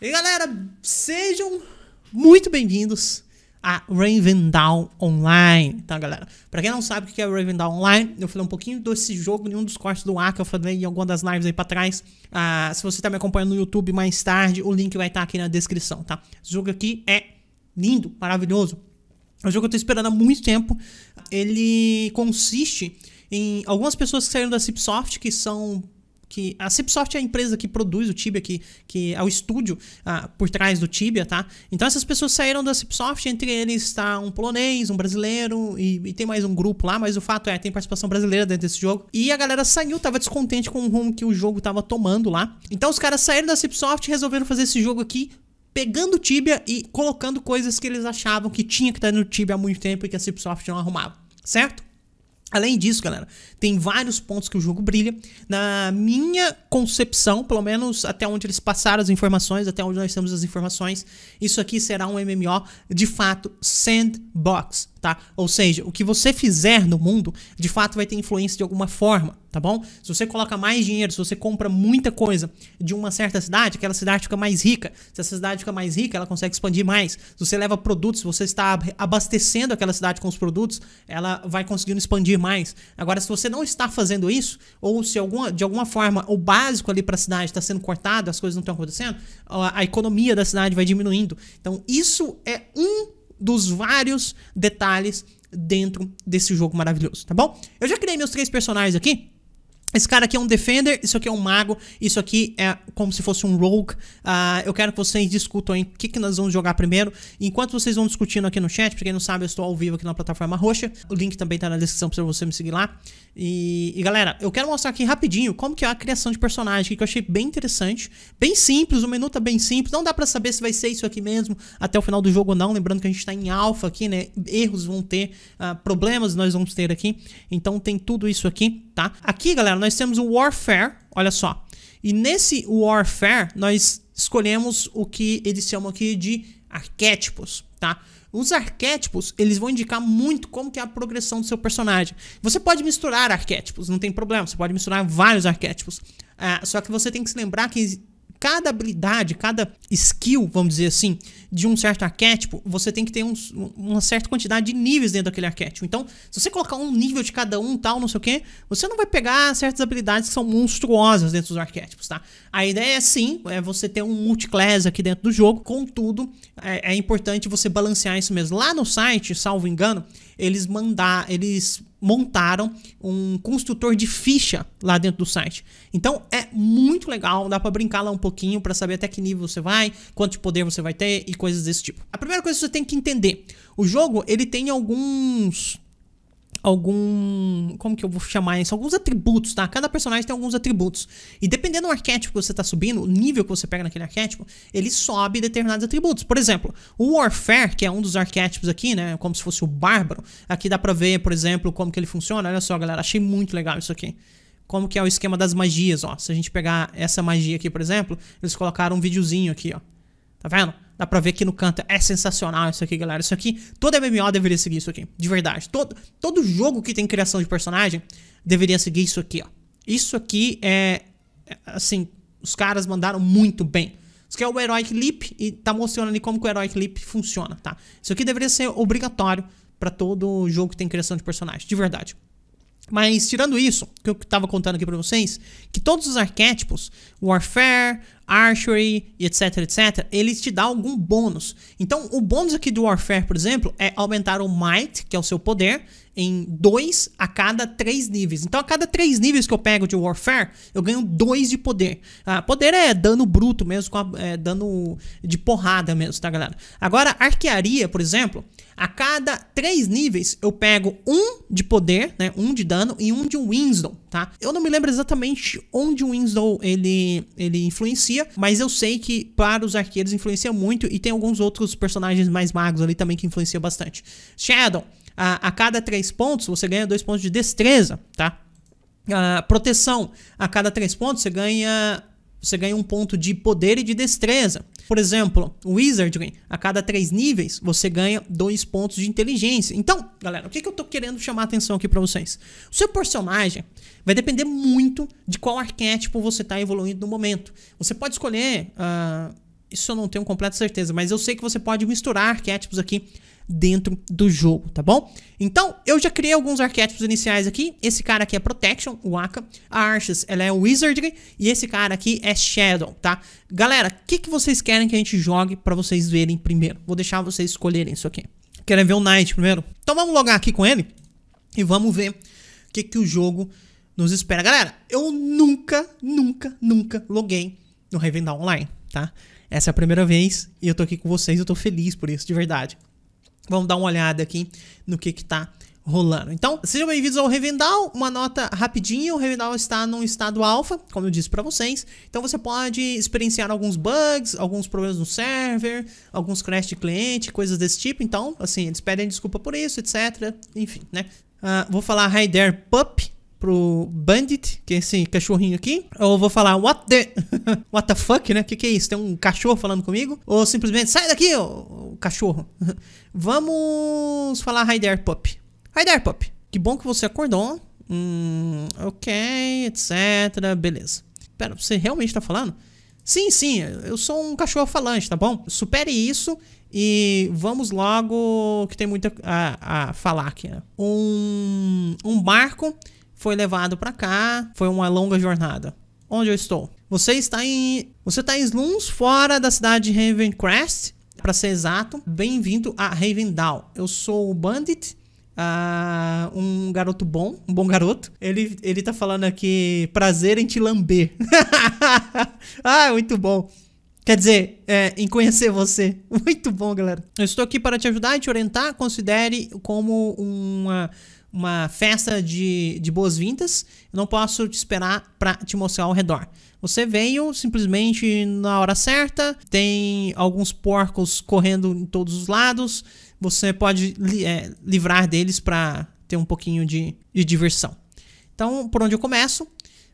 E galera, sejam muito bem-vindos a Raven Down Online, tá galera? Pra quem não sabe o que é Raven Down Online, eu falei um pouquinho desse jogo em um dos cortes do ar que eu falei em alguma das lives aí pra trás. Ah, se você tá me acompanhando no YouTube mais tarde, o link vai estar tá aqui na descrição, tá? Esse jogo aqui é lindo, maravilhoso. É um jogo que eu tô esperando há muito tempo. Ele consiste em algumas pessoas que saíram da Cipsoft, que são que a Cipsoft é a empresa que produz o Tibia, que, que é o estúdio ah, por trás do Tibia, tá? Então essas pessoas saíram da Cipsoft, entre eles está um polonês, um brasileiro e, e, tem mais um grupo lá, mas o fato é, tem participação brasileira dentro desse jogo. E a galera saiu, tava descontente com o rumo que o jogo tava tomando lá. Então os caras saíram da Cipsoft e resolveram fazer esse jogo aqui pegando o Tibia e colocando coisas que eles achavam que tinha que estar no Tibia há muito tempo e que a Cipsoft não arrumava, certo? Além disso, galera, tem vários pontos que o jogo brilha. Na minha concepção, pelo menos até onde eles passaram as informações, até onde nós temos as informações, isso aqui será um MMO de fato sandbox tá? Ou seja, o que você fizer no mundo, de fato vai ter influência de alguma forma, tá bom? Se você coloca mais dinheiro, se você compra muita coisa de uma certa cidade, aquela cidade fica mais rica. Se essa cidade fica mais rica, ela consegue expandir mais. Se você leva produtos, você está abastecendo aquela cidade com os produtos, ela vai conseguindo expandir mais. Agora, se você não está fazendo isso, ou se alguma, de alguma forma o básico ali para a cidade está sendo cortado, as coisas não estão acontecendo, a, a economia da cidade vai diminuindo. Então, isso é um dos vários detalhes dentro desse jogo maravilhoso, tá bom? Eu já criei meus três personagens aqui. Esse cara aqui é um Defender, isso aqui é um Mago, isso aqui é como se fosse um Rogue. Uh, eu quero que vocês discutam o que, que nós vamos jogar primeiro. Enquanto vocês vão discutindo aqui no chat, pra quem não sabe, eu estou ao vivo aqui na plataforma roxa. O link também tá na descrição pra você me seguir lá. E, e galera, eu quero mostrar aqui rapidinho como que é a criação de personagem, que eu achei bem interessante. Bem simples, o menu tá bem simples, não dá pra saber se vai ser isso aqui mesmo até o final do jogo ou não. Lembrando que a gente tá em alfa aqui, né? Erros vão ter, uh, problemas nós vamos ter aqui. Então tem tudo isso aqui, tá? Aqui, galera, nós temos o Warfare, olha só. E nesse Warfare, nós escolhemos o que eles chamam aqui de arquétipos, tá? Os arquétipos, eles vão indicar muito como que é a progressão do seu personagem. Você pode misturar arquétipos, não tem problema. Você pode misturar vários arquétipos. Ah, só que você tem que se lembrar que cada habilidade, cada skill, vamos dizer assim, de um certo arquétipo, você tem que ter um, uma certa quantidade de níveis dentro daquele arquétipo. Então, se você colocar um nível de cada um, tal, não sei o quê, você não vai pegar certas habilidades que são monstruosas dentro dos arquétipos, tá? A ideia é sim, é você ter um multiclass aqui dentro do jogo, contudo, é, é importante você balancear isso mesmo. Lá no site, salvo engano, eles mandar, eles montaram um construtor de ficha lá dentro do site. Então é muito legal, dá para brincar lá um pouquinho para saber até que nível você vai, quanto de poder você vai ter e coisas desse tipo. A primeira coisa que você tem que entender, o jogo ele tem alguns algum. Como que eu vou chamar isso? Alguns atributos, tá? Cada personagem tem alguns atributos. E dependendo do arquétipo que você tá subindo, o nível que você pega naquele arquétipo, ele sobe determinados atributos. Por exemplo, o Warfare, que é um dos arquétipos aqui, né? Como se fosse o Bárbaro. Aqui dá pra ver, por exemplo, como que ele funciona. Olha só, galera, achei muito legal isso aqui como que é o esquema das magias, ó. Se a gente pegar essa magia aqui, por exemplo, eles colocaram um videozinho aqui, ó. Tá vendo? Dá pra ver aqui no canto. É sensacional isso aqui, galera. Isso aqui, toda MMO deveria seguir isso aqui. De verdade. Todo, todo jogo que tem criação de personagem deveria seguir isso aqui, ó. Isso aqui é, é. Assim, os caras mandaram muito bem. Isso aqui é o Heroic Leap e tá mostrando ali como que o Heroic Leap funciona, tá? Isso aqui deveria ser obrigatório para todo jogo que tem criação de personagem, de verdade. Mas tirando isso, que eu tava contando aqui pra vocês, que todos os arquétipos, Warfare, archery, etc, etc, ele te dá algum bônus. Então, o bônus aqui do Warfare, por exemplo, é aumentar o Might, que é o seu poder, em 2 a cada 3 níveis. Então, a cada 3 níveis que eu pego de Warfare, eu ganho 2 de poder. Ah, poder é dano bruto mesmo, com a, é, dano de porrada mesmo, tá, galera? Agora, arquearia, por exemplo, a cada 3 níveis eu pego 1 um de poder, né, 1 um de dano e 1 um de Wisdom tá? Eu não me lembro exatamente onde o Winslow ele, ele influencia, mas eu sei que para os arqueiros influencia muito e tem alguns outros personagens mais magos ali também que influenciam bastante. Shadow, a, a cada 3 pontos você ganha 2 pontos de destreza, tá? A proteção, a cada 3 pontos você ganha você ganha um ponto de poder e de destreza. Por exemplo, o Wizard, a cada três níveis, você ganha dois pontos de inteligência. Então, galera, o que, que eu tô querendo chamar a atenção aqui para vocês? O seu personagem vai depender muito de qual arquétipo você está evoluindo no momento. Você pode escolher. Uh, isso eu não tenho completa certeza, mas eu sei que você pode misturar arquétipos aqui dentro do jogo, tá bom? Então, eu já criei alguns arquétipos iniciais aqui. Esse cara aqui é Protection, o Aka. A Arches, ela é Wizardry. E esse cara aqui é Shadow, tá? Galera, o que, que vocês querem que a gente jogue pra vocês verem primeiro? Vou deixar vocês escolherem isso aqui. Querem ver o Knight primeiro? Então, vamos logar aqui com ele. E vamos ver o que, que o jogo nos espera. Galera, eu nunca, nunca, nunca loguei no Revendar Online, tá? Essa é a primeira vez e eu tô aqui com vocês, eu tô feliz por isso, de verdade. Vamos dar uma olhada aqui no que que tá rolando. Então, sejam bem-vindos ao Revendal, uma nota rapidinha, o Revendal está num estado alfa, como eu disse para vocês, então você pode experienciar alguns bugs, alguns problemas no server, alguns crash de cliente, coisas desse tipo, então, assim, eles pedem desculpa por isso, etc, enfim, né. Uh, vou falar Hi There Pup, pro Bandit, que é esse cachorrinho aqui, ou vou falar what the... what the fuck, né? Que que é isso? Tem um cachorro falando comigo? Ou simplesmente, sai daqui, ô, cachorro. Vamos falar hi there, pup. Hi there, pup. Que bom que você acordou. Hum, ok, etc. Beleza. Pera, você realmente tá falando? Sim, sim, eu sou um cachorro falante, tá bom? Supere isso e vamos logo, que tem muito a, a falar aqui, né? Um, um barco foi levado para cá, foi uma longa jornada. Onde eu estou? Você está em, você está em Sluns, fora da cidade de Ravencrest, para ser exato. Bem-vindo a Ravendal. Eu sou o Bandit, ah, um garoto bom, um bom garoto. Ele, ele tá falando aqui, prazer em te lamber. ah, muito bom. Quer dizer, é, em conhecer você. Muito bom, galera. Eu estou aqui para te ajudar e te orientar. Considere como uma, uma festa de, de boas-vindas, não posso te esperar para te mostrar ao redor. Você veio simplesmente na hora certa, tem alguns porcos correndo em todos os lados, você pode li, é, livrar deles para ter um pouquinho de, de diversão. Então, por onde eu começo?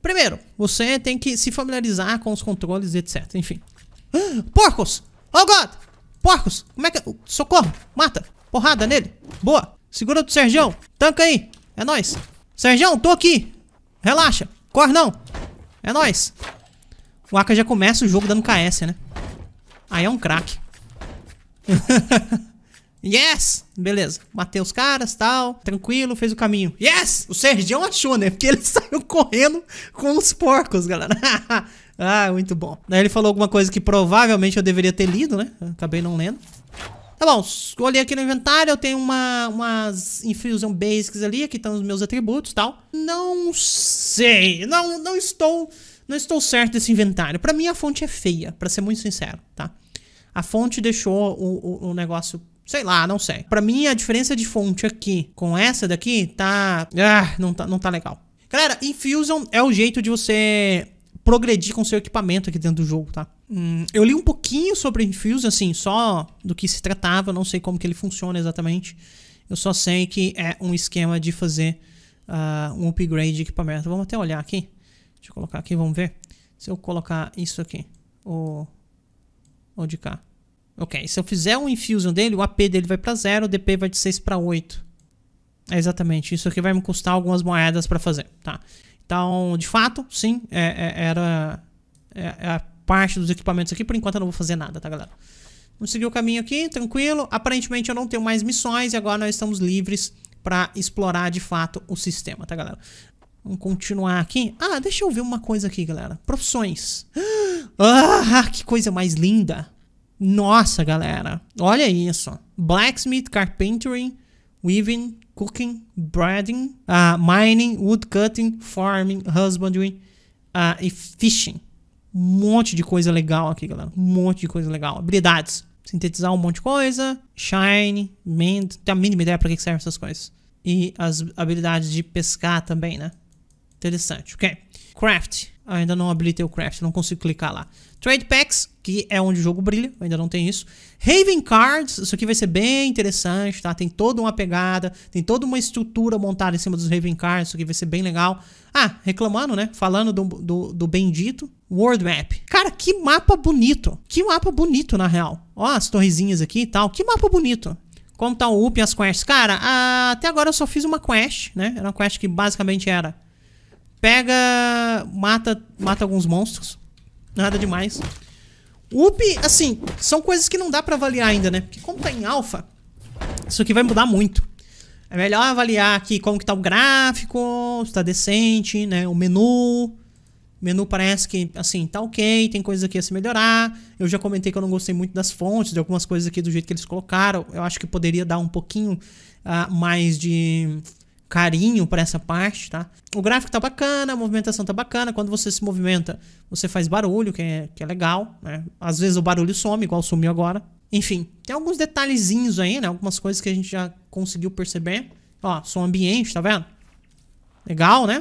Primeiro, você tem que se familiarizar com os controles, etc. Enfim. Porcos! Oh, God! Porcos! Como é que... Socorro! Mata! Porrada nele! Boa! Segura do Sergião. Tanca aí. É nóis. Sergião, tô aqui. Relaxa. Corre não. É nóis. O Aka já começa o jogo dando KS, né? Aí é um craque. yes! Beleza. Matei os caras, tal. Tranquilo, fez o caminho. Yes! O Sergião achou, né? Porque ele saiu correndo com os porcos, galera. ah, muito bom. Daí ele falou alguma coisa que provavelmente eu deveria ter lido, né? Acabei não lendo. Tá bom, escolhi aqui no inventário, eu tenho uma, umas Infusion Basics ali, aqui estão os meus atributos e tal. Não sei, não, não estou não estou certo desse inventário. Para mim a fonte é feia, para ser muito sincero, tá? A fonte deixou o, o, o negócio, sei lá, não sei. Para mim a diferença de fonte aqui com essa daqui tá, ah, não tá, não tá legal. Galera, Infusion é o jeito de você progredir com seu equipamento aqui dentro do jogo, tá? Hum, eu li um pouquinho sobre Infuse, assim, só do que se tratava, eu não sei como que ele funciona exatamente. Eu só sei que é um esquema de fazer uh, um upgrade de equipamento. Vamos até olhar aqui. Deixa eu colocar aqui, vamos ver. Se eu colocar isso aqui, ou, ou de cá. Ok, se eu fizer um infusion dele, o AP dele vai para 0, o DP vai de 6 para 8. É exatamente, isso aqui vai me custar algumas moedas para fazer, tá? Então, de fato, sim, é, é, era é, é parte dos equipamentos aqui. Por enquanto eu não vou fazer nada, tá, galera? Vamos seguir o caminho aqui, tranquilo. Aparentemente eu não tenho mais missões e agora nós estamos livres para explorar de fato o sistema, tá, galera? Vamos continuar aqui. Ah, deixa eu ver uma coisa aqui, galera. Profissões. Ah, que coisa mais linda. Nossa, galera. Olha isso. Blacksmith, carpentering, weaving, cooking, breading, uh, mining, woodcutting, farming, husbandry uh, e fishing. Um monte de coisa legal aqui, galera. Um monte de coisa legal. Habilidades. Sintetizar um monte de coisa. Shine, mend. Tem a mínima ideia para que servem essas coisas. E as habilidades de pescar também, né? Interessante, ok? Craft ainda não habilitei o craft, não consigo clicar lá. Trade Packs, que é onde o jogo brilha, ainda não tem isso. Raven Cards, isso aqui vai ser bem interessante, tá? Tem toda uma pegada, tem toda uma estrutura montada em cima dos Raven Cards, isso aqui vai ser bem legal. Ah, reclamando, né? Falando do, do, do bendito World Map. Cara, que mapa bonito! Que mapa bonito, na real. Ó, as torrezinhas aqui e tal, que mapa bonito. Como tá o up e as quests? Cara, a... Ah, até agora eu só fiz uma quest, né? Era uma quest que basicamente era Pega. Mata, mata alguns monstros. Nada demais. UP, assim, são coisas que não dá pra avaliar ainda, né? Porque como tá em alfa, isso aqui vai mudar muito. É melhor avaliar aqui como que tá o gráfico, se tá decente, né? O menu. O menu parece que, assim, tá ok, tem coisas aqui a se melhorar. Eu já comentei que eu não gostei muito das fontes, de algumas coisas aqui do jeito que eles colocaram. Eu acho que poderia dar um pouquinho uh, mais de carinho para essa parte, tá? O gráfico tá bacana, a movimentação tá bacana. Quando você se movimenta, você faz barulho, que é, que é legal, né? Às vezes o barulho some, igual sumiu agora. Enfim, tem alguns detalhezinhos aí, né? Algumas coisas que a gente já conseguiu perceber. Ó, som ambiente, tá vendo? Legal, né?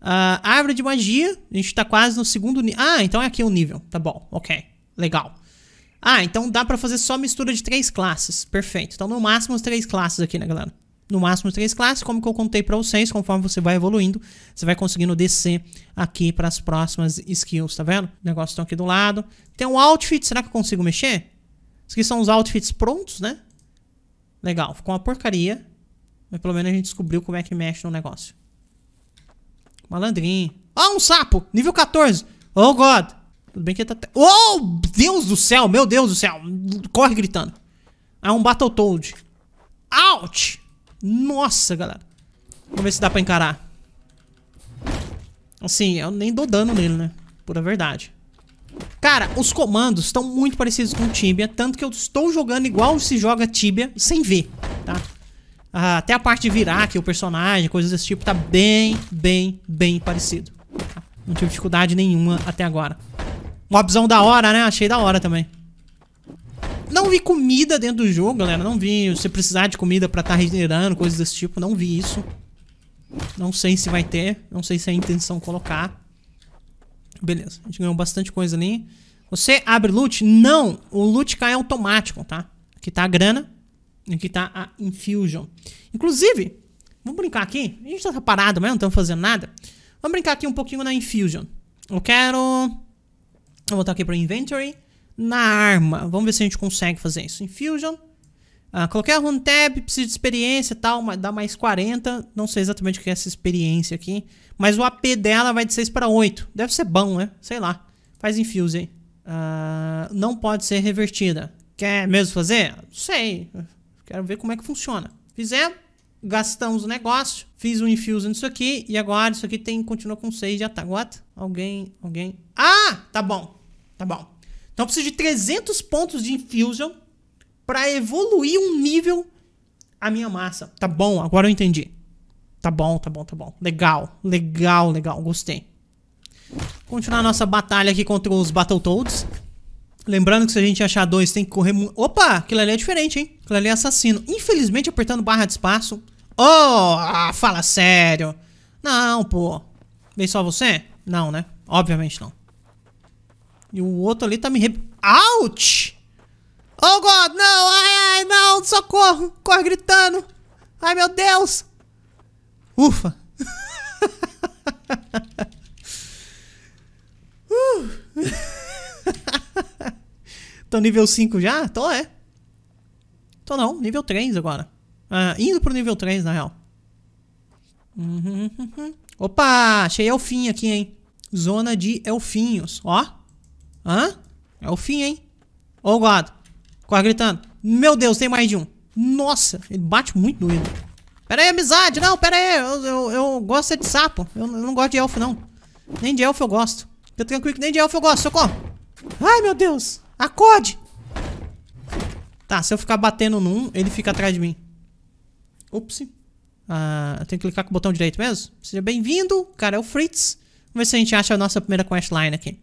Uh, árvore de magia, a gente tá quase no segundo nível. Ah, então é aqui o nível. Tá bom, ok. Legal. Ah, então dá pra fazer só mistura de três classes. Perfeito. Então, no máximo, as três classes aqui, né, galera? no máximo três classes, como que eu contei para vocês, conforme você vai evoluindo, você vai conseguindo descer aqui para as próximas skills, tá vendo? O negócio estão aqui do lado. Tem um outfit, será que eu consigo mexer? Esses aqui são os outfits prontos, né? Legal, ficou uma porcaria, mas pelo menos a gente descobriu como é que mexe no negócio. Malandrinho. Ah, um sapo, nível 14. Oh, God. Tudo bem que ele tá... Oh, Deus do céu, meu Deus do céu. Corre gritando. É um Battletoad. Out! Nossa, galera. Vamos ver se dá pra encarar. Assim, eu nem dou dano nele, né? Pura verdade. Cara, os comandos estão muito parecidos com o Tibia, tanto que eu estou jogando igual se joga Tibia, sem ver, tá? Ah, até a parte de virar aqui o personagem, coisas desse tipo, tá bem, bem, bem parecido. Tá? Não tive dificuldade nenhuma até agora. Mobzão da hora, né? Achei da hora também. Não vi comida dentro do jogo, galera. Não vi você precisar de comida pra estar tá regenerando, coisas desse tipo. Não vi isso. Não sei se vai ter. Não sei se é a intenção colocar. Beleza. A gente ganhou bastante coisa ali. Você abre loot? Não. O loot cai automático, tá? Aqui tá a grana. Aqui tá a infusion. Inclusive, vamos brincar aqui. A gente tá parado, mas não estamos fazendo nada. Vamos brincar aqui um pouquinho na infusion. Eu quero... Vou voltar aqui pro inventory na arma. Vamos ver se a gente consegue fazer isso. Infusion. Ah, coloquei a runtab, tab, preciso de experiência e tal, dá mais 40. Não sei exatamente o que é essa experiência aqui. Mas o AP dela vai de 6 para 8. Deve ser bom, né? Sei lá. Faz infuse aí. Ah, não pode ser revertida. Quer mesmo fazer? Não sei. Quero ver como é que funciona. Fizemos. Gastamos o negócio. Fiz um infuse nisso aqui. E agora isso aqui tem continua com 6 de ataque. What? Alguém, alguém... Ah! Tá bom. Tá bom. Então eu preciso de 300 pontos de Infusion para evoluir um nível a minha massa. Tá bom, agora eu entendi. Tá bom, tá bom, tá bom. Legal, legal, legal. Gostei. Continuar nossa batalha aqui contra os Battletoads. Lembrando que se a gente achar dois, tem que correr muito... Opa, aquilo ali é diferente, hein? Aquilo ali é assassino. Infelizmente, apertando barra de espaço... Oh, fala sério. Não, pô. Vem só você? Não, né? Obviamente não. E o outro ali tá me... Out! Oh, God, não! Ai, ai, não! Socorro! Corre gritando! Ai, meu Deus! Ufa! uh. Tô nível 5 já? Tô, é. Tô não, nível 3 agora. Ah, indo pro nível 3, na real. Uhum, uhum, uhum. Opa, achei elfinho aqui, hein? Zona de elfinhos, ó. Hã? É o fim, hein? Ó o Corre gritando. Meu Deus, tem mais de um. Nossa, ele bate muito doido. Pera aí, amizade. Não, pera aí. Eu, eu, eu gosto é de sapo. Eu, eu, não gosto de elfo, não. Nem de elfo eu gosto. Fica tranquilo que nem de elfo eu gosto. Socorro. Ai, meu Deus. Acorde. Tá, se eu ficar batendo num, ele fica atrás de mim. Ups. Ah, eu tenho que clicar com o botão direito mesmo? Seja bem-vindo. Cara, é o Fritz. Vamos ver se a gente acha a nossa primeira questline aqui.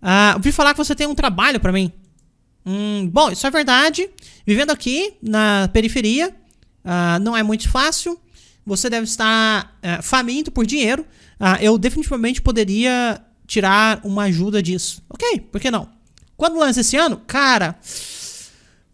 Ah, ouvi falar que você tem um trabalho para mim. Hum, bom, isso é verdade. Vivendo aqui na periferia, ah, não é muito fácil. Você deve estar ah, faminto por dinheiro. Ah, eu definitivamente poderia tirar uma ajuda disso. Ok, por que não? Quando lança esse ano? Cara,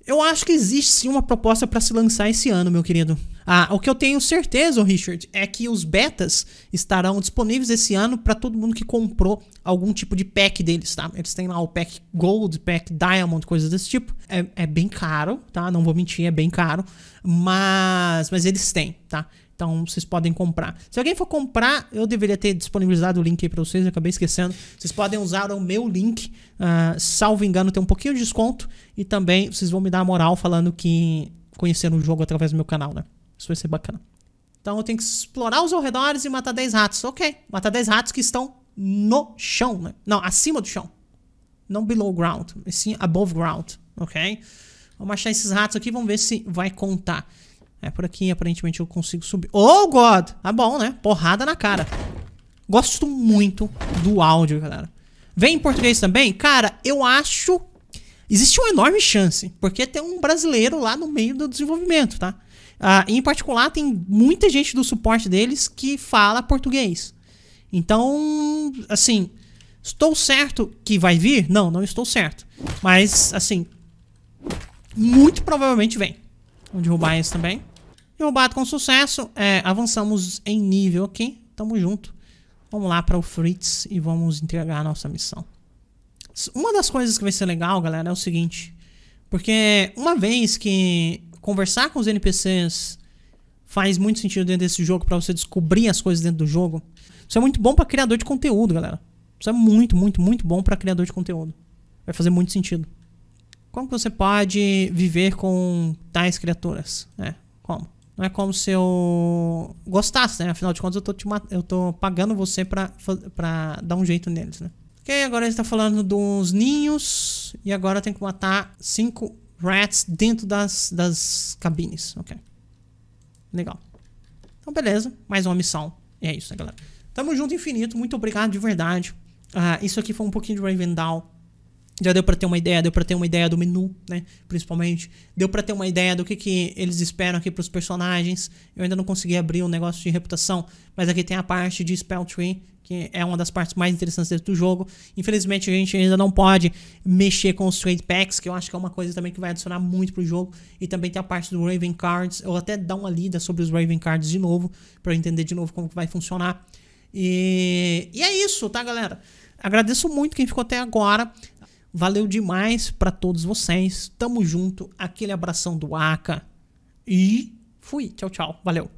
eu acho que existe sim uma proposta para se lançar esse ano, meu querido. Ah, o que eu tenho certeza, Richard, é que os betas estarão disponíveis esse ano para todo mundo que comprou algum tipo de pack deles, tá? Eles têm lá o pack Gold, pack Diamond, coisas desse tipo. É, é bem caro, tá? Não vou mentir, é bem caro. Mas, mas eles têm, tá? Então vocês podem comprar. Se alguém for comprar, eu deveria ter disponibilizado o link aí pra vocês, eu acabei esquecendo. Vocês podem usar o meu link, uh, salvo engano, tem um pouquinho de desconto. E também vocês vão me dar moral falando que conheceram o jogo através do meu canal, né? Isso vai ser bacana. Então eu tenho que explorar os arredores e matar 10 ratos. Ok, matar 10 ratos que estão no chão, né? Não, acima do chão. Não below ground, sim above ground, ok? Vamos achar esses ratos aqui, vamos ver se vai contar. É por aqui, aparentemente eu consigo subir. Oh, God! Tá bom, né? Porrada na cara. Gosto muito do áudio, galera. Vem em português também? Cara, eu acho... Existe uma enorme chance, porque tem um brasileiro lá no meio do desenvolvimento, tá? Ah, em particular, tem muita gente do suporte deles que fala português. Então, assim, estou certo que vai vir? Não, não estou certo. Mas, assim, muito provavelmente vem. Vamos derrubar esse também. Derrubado com sucesso. É, avançamos em nível aqui. Tamo junto. Vamos lá para o Fritz e vamos entregar a nossa missão. Uma das coisas que vai ser legal, galera, é o seguinte. Porque uma vez que conversar com os NPCs faz muito sentido dentro desse jogo para você descobrir as coisas dentro do jogo. Isso é muito bom para criador de conteúdo, galera. Isso é muito, muito, muito bom para criador de conteúdo. Vai fazer muito sentido. Como que você pode viver com tais criaturas? É, como? Não é como se eu gostasse, né? Afinal de contas, eu tô, te eu tô pagando você pra, pra dar um jeito neles, né? Ok, agora ele tá falando dos ninhos. E agora tem que matar cinco rats dentro das, das cabines. Ok. Legal. Então, beleza. Mais uma missão. E é isso, né, galera? Tamo junto infinito. Muito obrigado de verdade. Uh, isso aqui foi um pouquinho de Raven já deu para ter uma ideia, deu para ter uma ideia do menu, né? Principalmente, deu para ter uma ideia do que, que eles esperam aqui para os personagens. Eu ainda não consegui abrir o um negócio de reputação, mas aqui tem a parte de spell tree, que é uma das partes mais interessantes dentro do jogo. Infelizmente, a gente ainda não pode mexer com os trade packs, que eu acho que é uma coisa também que vai adicionar muito pro jogo. E também tem a parte do Raven Cards, vou até dar uma lida sobre os Raven Cards de novo, para entender de novo como que vai funcionar. E, e é isso, tá, galera? Agradeço muito quem ficou até agora. Valeu demais para todos vocês. Tamo junto. Aquele abração do Aka. E fui. Tchau, tchau. Valeu.